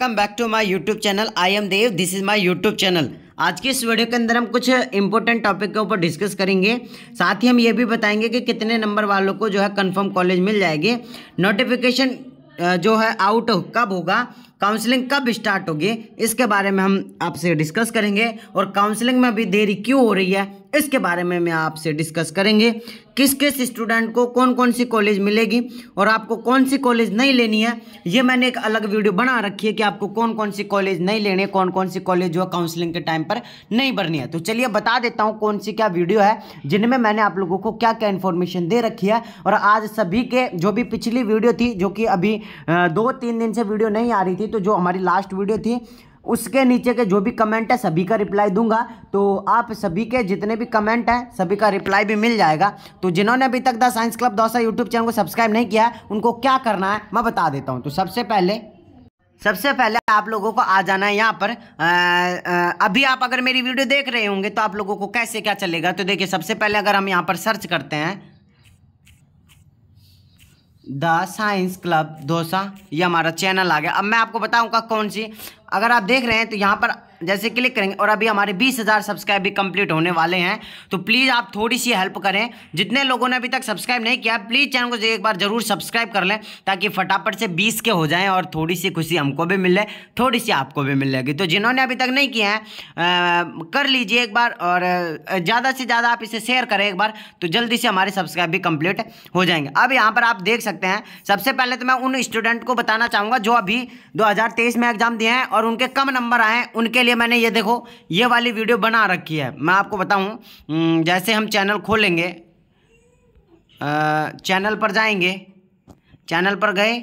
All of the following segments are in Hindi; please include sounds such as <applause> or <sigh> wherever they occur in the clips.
come back to my YouTube channel I am Dev this is my YouTube channel आज के इस वीडियो के अंदर हम कुछ इंपॉर्टेंट टॉपिक के ऊपर डिस्कस करेंगे साथ ही हम ये भी बताएंगे कि कितने नंबर वालों को जो है कंफर्म कॉलेज मिल जाएगी नोटिफिकेशन जो है आउट कब होगा काउंसलिंग कब स्टार्ट होगी इसके बारे में हम आपसे डिस्कस करेंगे और काउंसलिंग में अभी देरी क्यों हो रही है इसके बारे में मैं आपसे डिस्कस करेंगे किस किस स्टूडेंट को कौन कौन सी कॉलेज मिलेगी और आपको कौन सी कॉलेज नहीं लेनी है ये मैंने एक अलग वीडियो बना रखी है कि आपको कौन कौन सी कॉलेज नहीं लेने कौन कौन सी कॉलेज जो है काउंसलिंग के टाइम पर नहीं भरनी है तो चलिए बता देता हूँ कौन सी क्या वीडियो है जिनमें मैंने आप लोगों को क्या क्या इन्फॉर्मेशन दे रखी है और आज सभी के जो भी पिछली वीडियो थी जो कि अभी दो तीन दिन से वीडियो नहीं आ रही थी तो जो हमारी लास्ट वीडियो थी उसके नीचे के जो भी कमेंट है सभी का रिप्लाई दूंगा तो आप सभी के जितने भी कमेंट हैं सभी का रिप्लाई भी मिल जाएगा तो जिन्होंने अभी तक the science club Dausa YouTube channel को सब्सक्राइब नहीं किया उनको क्या करना है मैं बता देता हूँ तो सबसे पहले सबसे पहले आप लोगों को आ जाना है यहाँ पर आ, आ, अभी आप अगर मेरी वीडियो देख रहे होंगे तो आप लोगों को कैसे क्या चलेगा तो देखिए सबसे पहले अगर हम यहाँ पर सर्च करते हैं द साइंस क्लब दोसा ये हमारा चैनल आ गया अब मैं आपको बताऊंगा कौन सी अगर आप देख रहे हैं तो यहाँ पर जैसे क्लिक करेंगे और अभी हमारे बीस हज़ार सब्सक्राइब भी कंप्लीट होने वाले हैं तो प्लीज़ आप थोड़ी सी हेल्प करें जितने लोगों ने अभी तक सब्सक्राइब नहीं किया प्लीज़ चैनल को एक बार ज़रूर सब्सक्राइब कर लें ताकि फटाफट से बीस के हो जाएं और थोड़ी सी खुशी हमको भी मिले थोड़ी सी आपको भी जाएगी तो जिन्होंने अभी तक नहीं किया है कर लीजिए एक बार और ज़्यादा से ज़्यादा आप इसे शेयर करें एक बार तो जल्दी से हमारे सब्सक्राइब भी कम्प्लीट हो जाएंगे अब यहाँ पर आप देख सकते हैं सबसे पहले तो मैं उन स्टूडेंट को बताना चाहूँगा जो अभी दो में एग्ज़ाम दिए हैं और और उनके कम नंबर आए उनके लिए मैंने ये देखो ये वाली वीडियो बना रखी है मैं आपको बताऊँ जैसे हम चैनल खोलेंगे चैनल पर जाएंगे चैनल पर गए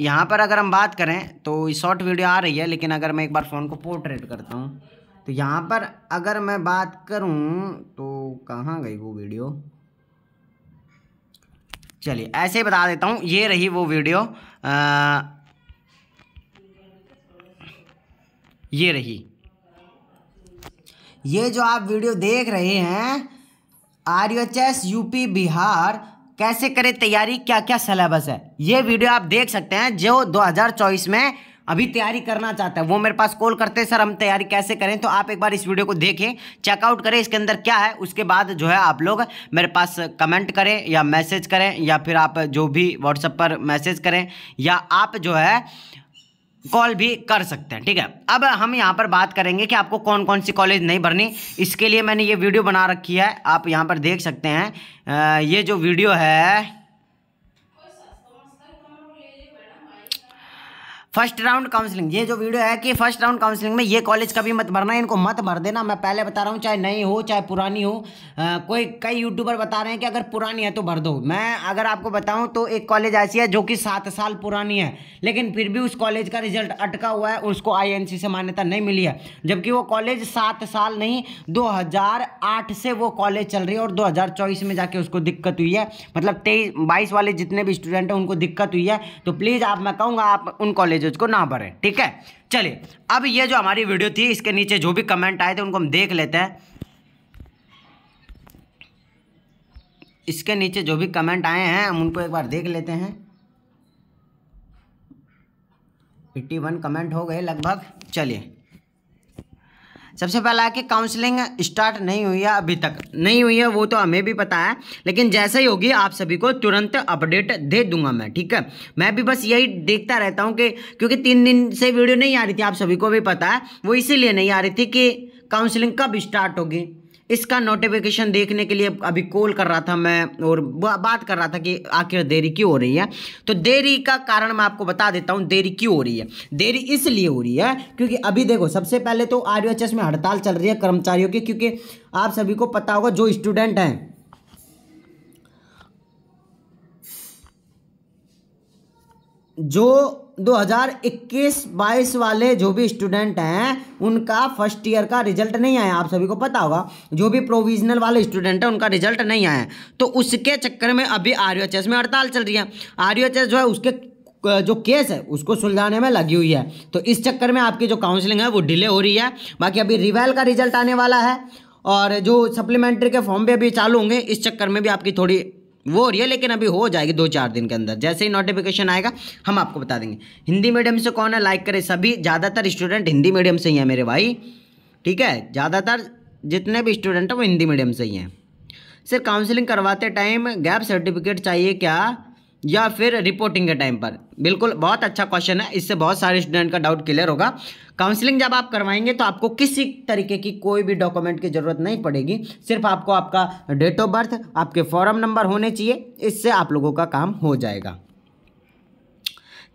यहाँ पर अगर हम बात करें तो शॉर्ट वीडियो आ रही है लेकिन अगर मैं एक बार फ़ोन को पोर्ट्रेट करता हूँ तो यहाँ पर अगर मैं बात करूँ तो कहाँ गई वो वीडियो चलिए ऐसे ही बता देता हूँ ये रही वो वीडियो आ, ये रही ये जो आप वीडियो देख रहे हैं R U H S UP Bihar कैसे करें तैयारी क्या क्या सिलेबस है ये वीडियो आप देख सकते हैं जो 2024 में अभी तैयारी करना चाहता है वो मेरे पास कॉल करते हैं सर हम तैयारी कैसे करें तो आप एक बार इस वीडियो को देखें चेकआउट करें इसके अंदर क्या है उसके बाद जो है आप लोग मेरे पास कमेंट करें या मैसेज करें या फिर आप जो भी व्हाट्सएप पर मैसेज करें या आप जो है कॉल भी कर सकते हैं ठीक है अब हम यहाँ पर बात करेंगे कि आपको कौन कौन सी कॉलेज नहीं भरनी इसके लिए मैंने ये वीडियो बना रखी है आप यहाँ पर देख सकते हैं ये जो वीडियो है फर्स्ट राउंड काउंसलिंग ये जो वीडियो है कि फर्स्ट राउंड काउंसलिंग में ये कॉलेज कभी मत भरना इनको मत भर देना मैं पहले बता रहा हूँ चाहे नई हो चाहे पुरानी हो आ, कोई कई यूट्यूबर बता रहे हैं कि अगर पुरानी है तो भर दो मैं अगर आपको बताऊँ तो एक कॉलेज ऐसी है जो कि सात साल पुरानी है लेकिन फिर भी उस कॉलेज का रिजल्ट अटका हुआ है उसको आई से मान्यता नहीं मिली है जबकि वो कॉलेज सात साल नहीं दो से वो कॉलेज चल रही है और दो में जाके उसको दिक्कत हुई है मतलब तेईस बाईस वाले जितने भी स्टूडेंट हैं उनको दिक्कत हुई है तो प्लीज़ आप मैं कहूँगा आप उन कॉलेज यूज को ना भरें ठीक है चलिए अब ये जो हमारी वीडियो थी इसके नीचे जो भी कमेंट आए थे उनको हम देख लेते हैं इसके नीचे जो भी कमेंट आए हैं हम उनको एक बार देख लेते हैं एट्टी वन कमेंट हो गए लगभग चलिए सबसे पहला है कि काउंसलिंग स्टार्ट नहीं हुई है अभी तक नहीं हुई है वो तो हमें भी पता है लेकिन जैसे ही होगी आप सभी को तुरंत अपडेट दे दूंगा मैं ठीक है मैं भी बस यही देखता रहता हूँ कि क्योंकि तीन दिन से वीडियो नहीं आ रही थी आप सभी को भी पता है वो इसीलिए नहीं आ रही थी कि काउंसलिंग कब स्टार्ट होगी इसका नोटिफिकेशन देखने के लिए अभी कॉल कर रहा था मैं और बात कर रहा था कि आखिर देरी क्यों हो रही है तो देरी का कारण मैं आपको बता देता हूँ देरी क्यों हो रही है देरी इसलिए हो रही है क्योंकि अभी देखो सबसे पहले तो आर में हड़ताल चल रही है कर्मचारियों की क्योंकि आप सभी को पता होगा जो स्टूडेंट हैं जो 2021-22 वाले जो भी स्टूडेंट हैं उनका फर्स्ट ईयर का रिजल्ट नहीं आया आप सभी को पता होगा जो भी प्रोविजनल वाले स्टूडेंट हैं उनका रिजल्ट नहीं आया तो उसके चक्कर में अभी आर में हड़ताल चल रही है आर जो है उसके जो केस है उसको सुलझाने में लगी हुई है तो इस चक्कर में आपकी जो काउंसलिंग है वो डिले हो रही है बाकी अभी रिवेल का रिजल्ट आने वाला है और जो सप्लीमेंट्री के फॉर्म भी अभी चालू होंगे इस चक्कर में भी आपकी थोड़ी वो हो रही है लेकिन अभी हो जाएगी दो चार दिन के अंदर जैसे ही नोटिफिकेशन आएगा हम आपको बता देंगे हिंदी मीडियम से कौन है लाइक करे सभी ज़्यादातर स्टूडेंट हिंदी मीडियम से ही हैं मेरे भाई ठीक है ज़्यादातर जितने भी स्टूडेंट हैं वो हिंदी मीडियम से ही हैं सर काउंसलिंग करवाते टाइम गैप सर्टिफिकेट चाहिए क्या या फिर रिपोर्टिंग के टाइम पर बिल्कुल बहुत अच्छा क्वेश्चन है इससे बहुत सारे स्टूडेंट का डाउट क्लियर होगा काउंसलिंग जब आप करवाएंगे तो आपको किसी तरीके की कोई भी डॉक्यूमेंट की ज़रूरत नहीं पड़ेगी सिर्फ आपको आपका डेट ऑफ बर्थ आपके फॉर्म नंबर होने चाहिए इससे आप लोगों का काम हो जाएगा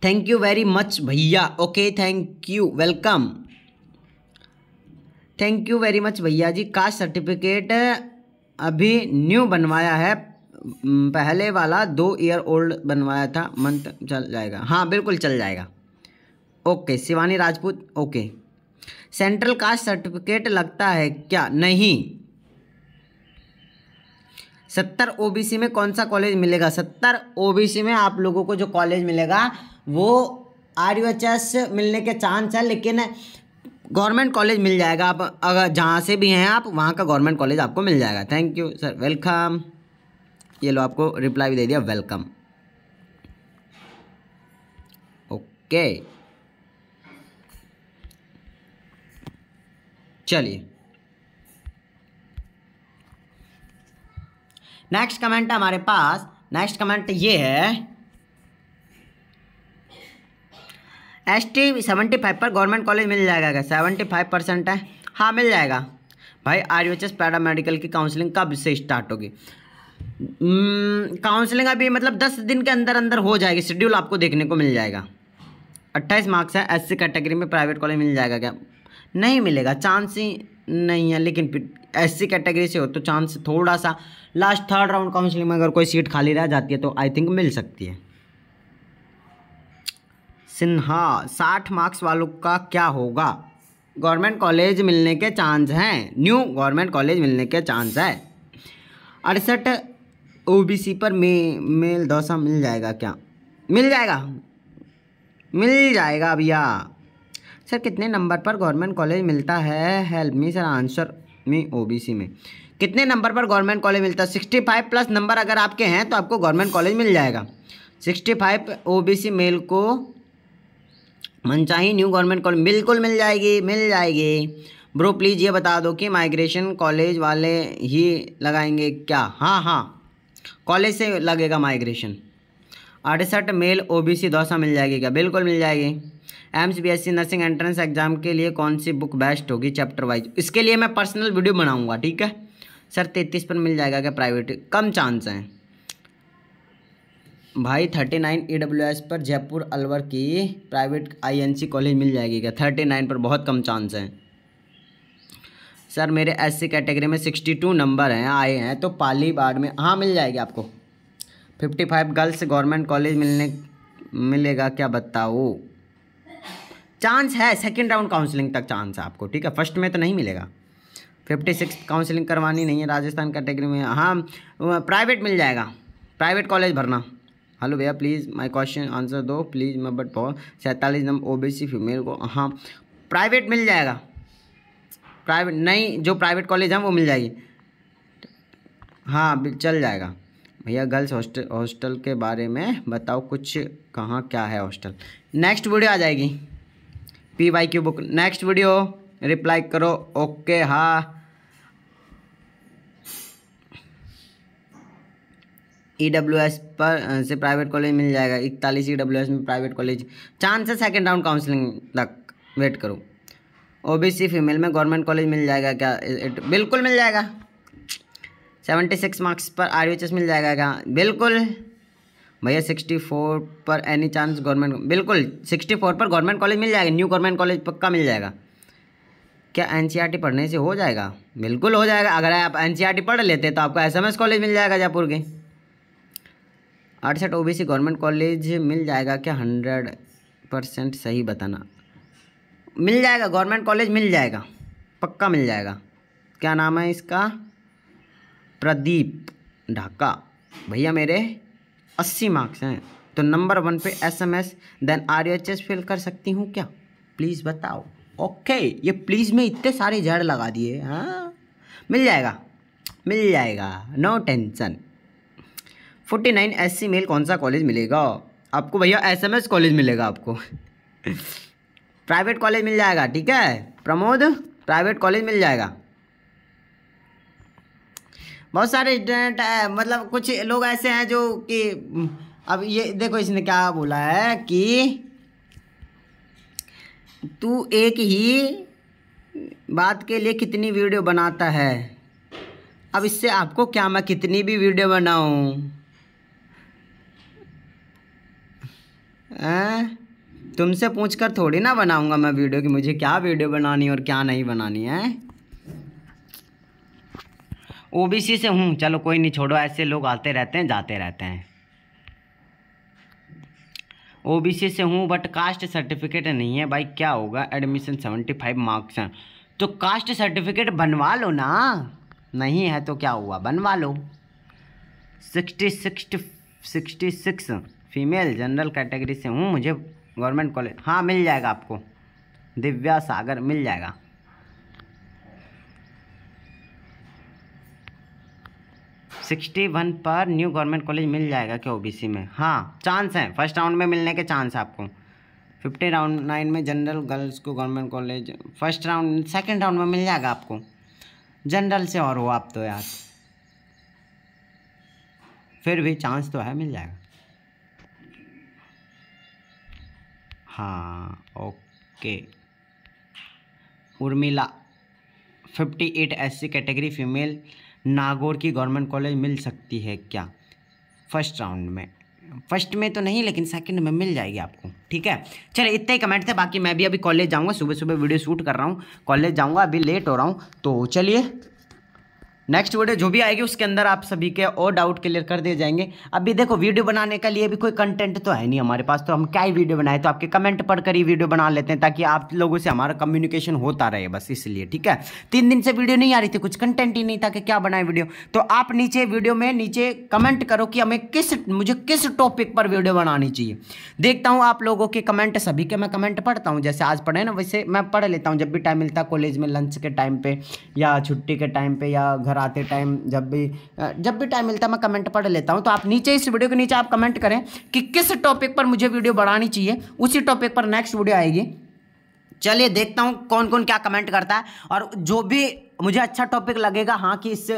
थैंक यू वेरी मच भैया okay thank you welcome thank you very much भैया जी कास्ट सर्टिफिकेट अभी न्यू बनवाया है पहले वाला दो ईयर ओल्ड बनवाया था मंथ चल जाएगा हाँ बिल्कुल चल जाएगा okay Shivani Rajput okay central caste certificate लगता है क्या नहीं सत्तर ओबीसी में कौन सा कॉलेज मिलेगा सत्तर ओबीसी में आप लोगों को जो कॉलेज मिलेगा वो आर यू एच एस मिलने के चांस है लेकिन गवर्नमेंट कॉलेज मिल जाएगा आप अगर जहाँ से भी हैं आप वहाँ का गवर्नमेंट कॉलेज आपको मिल जाएगा थैंक यू सर वेलकम ये लो आपको रिप्लाई भी दे दिया वेलकम ओके चलिए नेक्स्ट कमेंट हमारे पास नेक्स्ट कमेंट ये है एस टी सेवेंटी फाइव पर गवर्नमेंट कॉलेज मिल जाएगा क्या सेवेंटी फाइव परसेंट है हाँ मिल जाएगा भाई R U H S paramedical की काउंसलिंग कब से स्टार्ट होगी काउंसलिंग हम्म, अभी मतलब दस दिन के अंदर अंदर हो जाएगी शेड्यूल आपको देखने को मिल जाएगा अट्ठाईस मार्क्स है एस कैटेगरी में प्राइवेट कॉलेज मिल जाएगा क्या नहीं मिलेगा चांस ही नहीं है लेकिन एस कैटेगरी से हो तो चांस थोड़ा सा लास्ट थर्ड राउंड काउंसलिंग में अगर कोई सीट खाली रह जाती है तो आई थिंक मिल सकती है सिन्हा साठ मार्क्स वालों का क्या होगा गवर्नमेंट कॉलेज मिलने के चांस हैं न्यू गवर्नमेंट कॉलेज मिलने के चांस है अड़सठ ओबीसी पर मे, मेल दौसा मिल जाएगा क्या मिल जाएगा मिल जाएगा भैया सर कितने नंबर पर गवर्नमेंट कॉलेज मिलता है help me sir answer me OBC में कितने नंबर पर गवर्नमेंट कॉलेज मिलता है सिक्सटी फाइव प्लस नंबर अगर आपके हैं तो आपको गवर्नमेंट कॉलेज मिल जाएगा सिक्सटी फाइव सी मेल को मनचाही न्यू गवर्नमेंट कॉलेज बिल्कुल मिल जाएगी मिल जाएगी ब्रो प्लीज़ ये बता दो कि माइग्रेशन कॉलेज वाले ही लगाएंगे क्या हाँ हाँ कॉलेज से लगेगा माइग्रेशन अड़सठ मेल ओबीसी दौसा मिल जाएगी क्या बिल्कुल मिल जाएगी AIIMS BSc nursing entrance exam के लिए कौन सी बुक बेस्ट होगी चैप्टर वाइज इसके लिए मैं पर्सनल वीडियो बनाऊंगा ठीक है सर तैतीस पर मिल जाएगा क्या प्राइवेट कम चांस हैं भाई thirty nine E W S पर जयपुर अलवर की प्राइवेट आईएनसी कॉलेज मिल जाएगी क्या थर्टी नाइन पर बहुत कम चांस हैं सर मेरे एस सी कैटेगरी में सिक्सटी टू नंबर हैं आए हैं तो पाली बाड़ में हाँ मिल जाएगी आपको fifty five girls government college मिलने मिलेगा क्या बताओ चांस है सेकेंड राउंड काउंसलिंग तक चांस है आपको ठीक है फर्स्ट में तो नहीं मिलेगा फिफ्टी सिक्स काउंसलिंग करवानी नहीं है राजस्थान कैटेगरी में हाँ प्राइवेट मिल जाएगा प्राइवेट कॉलेज भरना हेलो भैया प्लीज़ माय क्वेश्चन आंसर दो प्लीज़ मैं बट बहुत सैंतालीस नंबर ओबीसी फीमेल को हाँ प्राइवेट मिल जाएगा प्राइवेट नहीं जो प्राइवेट कॉलेज हैं वो मिल जाएगी हाँ चल जाएगा भैया गर्ल्स हॉस्टल हॉस्टल के बारे में बताओ कुछ कहाँ क्या है हॉस्टल नेक्स्ट वीडियो आ जाएगी P Y Q book next video reply करो ओके हाँ ई डब्ल्यू एस पर से प्राइवेट कॉलेज मिल जाएगा इकतालीस ई डब्ल्यू एस में प्राइवेट कॉलेज चांस है सेकेंड राउंड काउंसलिंग तक वेट करो ओबीसी फीमेल में गवर्नमेंट कॉलेज मिल जाएगा क्या इट, बिल्कुल मिल जाएगा सेवेंटी सिक्स मार्क्स पर आर मिल जाएगा क्या बिल्कुल भैया सिक्सटी फोर पर एनी चांस गवर्नमेंट बिल्कुल सिक्सटी फोर पर गवर्नमेंट कॉलेज मिल जाएगा न्यू गवर्नमेंट कॉलेज पक्का मिल जाएगा क्या एन पढ़ने से हो जाएगा बिल्कुल हो जाएगा अगर आप एन पढ़ लेते तो आपको एस कॉलेज मिल जाएगा जयपुर के अड़सठ ओ गवर्नमेंट कॉलेज मिल जाएगा क्या हंड्रेड परसेंट सही बताना मिल जाएगा गवर्नमेंट कॉलेज मिल जाएगा पक्का मिल जाएगा क्या नाम है इसका प्रदीप ढाका भैया मेरे अस्सी मार्क्स हैं तो नंबर वन पे एसएमएस देन एस फिल कर सकती हूँ क्या प्लीज़ बताओ ओके ये प्लीज़ में इतने सारे जड़ लगा दिए हाँ मिल जाएगा मिल जाएगा no tension forty nine S C male कौन सा कॉलेज मिलेगा आपको भैया एस एम एस कॉलेज मिलेगा आपको <laughs> प्राइवेट कॉलेज मिल जाएगा ठीक है प्रमोद प्राइवेट कॉलेज मिल जाएगा बहुत सारे स्टूडेंट मतलब कुछ लोग ऐसे हैं जो कि हम्म, अब ये देखो इसने क्या बोला है कि तू एक ही बात के लिए कितनी वीडियो बनाता है अब इससे आपको क्या मैं कितनी भी वीडियो बनाऊं बनाऊँ तुमसे पूछ कर थोड़ी ना बनाऊँगा मैं वीडियो कि मुझे क्या वीडियो बनानी है और क्या नहीं बनानी है ओबीसी से हूँ चलो कोई नहीं छोड़ो ऐसे लोग आते रहते हैं जाते रहते हैं ओबीसी से हूँ बट कास्ट सर्टिफिकेट नहीं है भाई क्या होगा एडमिशन सेवेंटी फाइव मार्क्स हैं तो कास्ट सर्टिफिकेट बनवा लो ना नहीं है तो क्या हुआ बनवा लो sixty sixty sixty six female general category से हूँ मुझे गवर्नमेंट कॉलेज हाँ मिल जाएगा आपको दिव्या सागर मिल जाएगा सिक्सटी वन पर न्यू गवर्नमेंट कॉलेज मिल जाएगा क्या ओबीसी में हाँ चांस हैं फर्स्ट राउंड में मिलने के चांस है आपको फिफ्टी राउंड नाइन में जनरल गर्ल्स को government college first round second round में मिल जाएगा आपको जनरल से और हो आप तो यार फिर भी चांस तो है मिल जाएगा हाँ okay Urmila fifty eight S C category female Nagaur की गवर्नमेंट कॉलेज मिल सकती है क्या फर्स्ट राउंड में फर्स्ट में तो नहीं लेकिन सेकंड में मिल जाएगी आपको ठीक है चलो इतने ही कमेंट थे बाकी मैं भी अभी कॉलेज जाऊंगा सुबह सुबह वीडियो शूट कर रहा हूँ कॉलेज जाऊंगा अभी लेट हो रहा हूँ तो चलिए नेक्स्ट वीडियो जो भी आएगी उसके अंदर आप सभी के और डाउट क्लियर कर दिए जाएंगे अभी देखो वीडियो बनाने के लिए भी कोई कंटेंट तो है नहीं हमारे पास तो हम क्या ही वीडियो बनाए तो आपके कमेंट पढ़ कर ही वीडियो बना लेते हैं ताकि आप लोगों से हमारा कम्युनिकेशन होता रहे बस इसलिए ठीक है तीन दिन से वीडियो नहीं आ रही थी कुछ कंटेंट ही नहीं था कि क्या बनाए वीडियो तो आप नीचे वीडियो में नीचे कमेंट करो कि हमें किस मुझे किस टॉपिक पर वीडियो बनानी चाहिए देखता हूँ आप लोगों के कमेंट सभी के मैं कमेंट पढ़ता हूँ जैसे आज पढ़े ना वैसे मैं पढ़ लेता हूँ जब भी टाइम मिलता कॉलेज में लंच के टाइम पे या छुट्टी के टाइम पे या घर आते टाइम जब भी जब भी टाइम मिलता है मैं कमेंट पढ़ लेता हूँ तो आप नीचे इस वीडियो के नीचे आप कमेंट करें कि किस टॉपिक पर मुझे वीडियो बढ़ानी चाहिए उसी टॉपिक पर नेक्स्ट वीडियो आएगी चलिए देखता हूँ कौन कौन क्या कमेंट करता है और जो भी मुझे अच्छा टॉपिक लगेगा हाँ कि इससे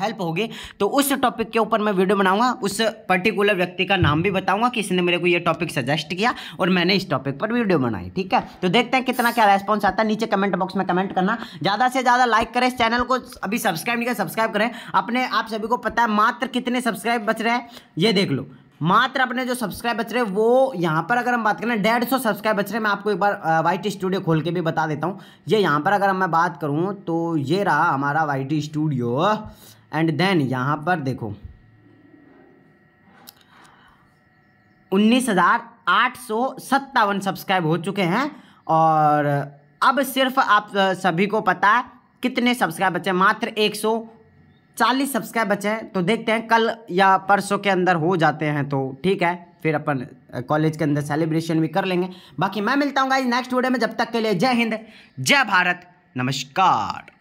हेल्प होगी तो उस टॉपिक के ऊपर मैं वीडियो बनाऊंगा उस पर्टिकुलर व्यक्ति का नाम भी बताऊंगा कि इसने मेरे को ये टॉपिक सजेस्ट किया और मैंने इस टॉपिक पर वीडियो बनाई ठीक है तो देखते हैं कितना क्या रेस्पॉन्स आता है नीचे कमेंट बॉक्स में कमेंट करना ज़्यादा से ज़्यादा लाइक करें इस चैनल को अभी सब्सक्राइब नहीं करें सब्सक्राइब करें अपने आप सभी को पता है मात्र कितने सब्सक्राइब बच रहे हैं ये देख लो मात्र अपने जो सब्सक्राइब बच रहे हैं वो यहाँ पर अगर हम बात करें डेढ़ सौ सब्सक्राइब बच रहे हैं मैं आपको एक बार वाई स्टूडियो खोल के भी बता देता हूँ ये यहाँ पर अगर मैं बात करूँ तो ये रहा हमारा वाई स्टूडियो एंड देन यहाँ पर देखो उन्नीस हज़ार आठ सौ सत्तावन सब्सक्राइब हो चुके हैं और अब सिर्फ आप सभी को पता है कितने सब्सक्राइब बचे मात्र एक सौ चालीस सब्सक्राइब बचे हैं तो देखते हैं कल या परसों के अंदर हो जाते हैं तो ठीक है फिर अपन कॉलेज के अंदर सेलिब्रेशन भी कर लेंगे बाकी मैं मिलता हूँ गाइज नेक्स्ट वीडियो में जब तक के लिए जय हिंद जय भारत नमस्कार